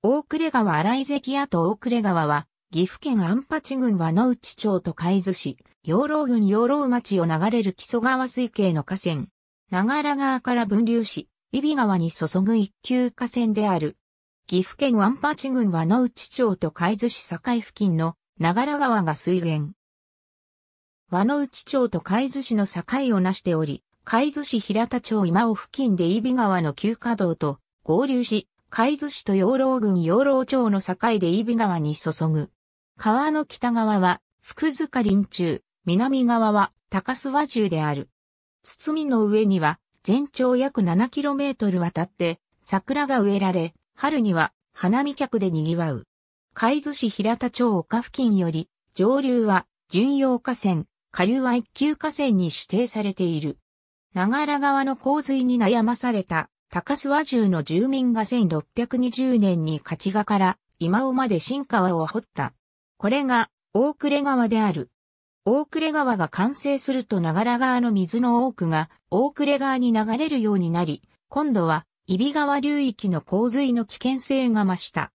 大暮川荒井関屋と大暮川は、岐阜県安八郡和野内町と海津市、養老郡養老町を流れる木曽川水系の河川。長良川から分流し、揖斐川に注ぐ一級河川である。岐阜県安八郡和野内町と海津市境付近の長良川が水源。和野内町と海津市の境をなしており、海津市平田町今尾付近で揖斐川の旧河道と合流し、海津市と養老郡養老町の境で伊比川に注ぐ。川の北側は福塚林中、南側は高諏訪中である。堤の上には全長約 7km 渡って桜が植えられ、春には花見客で賑わう。海津市平田町丘付近より上流は巡洋河川、下流は一級河川に指定されている。長良川の洪水に悩まされた高諏訪重の住民が1620年に勝賀から今尾まで新川を掘った。これが大暮川である。大暮川が完成すると長良川の水の多くが大暮川に流れるようになり、今度は伊比川流域の洪水の危険性が増した。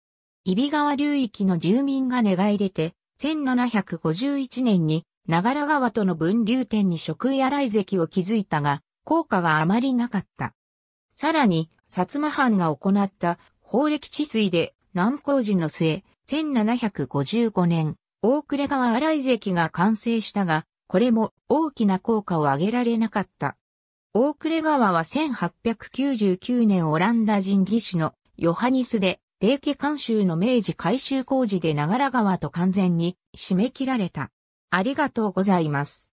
伊比川流域の住民が願い出て、1751年に長良川との分流点に食い洗い関を築いたが、効果があまりなかった。さらに、薩摩藩が行った法暦治水で南高寺の末、1755年、大暮川新井関が完成したが、これも大きな効果を上げられなかった。大暮川は1899年オランダ人技師のヨハニスで、霊家監修の明治改修工事で長良川と完全に締め切られた。ありがとうございます。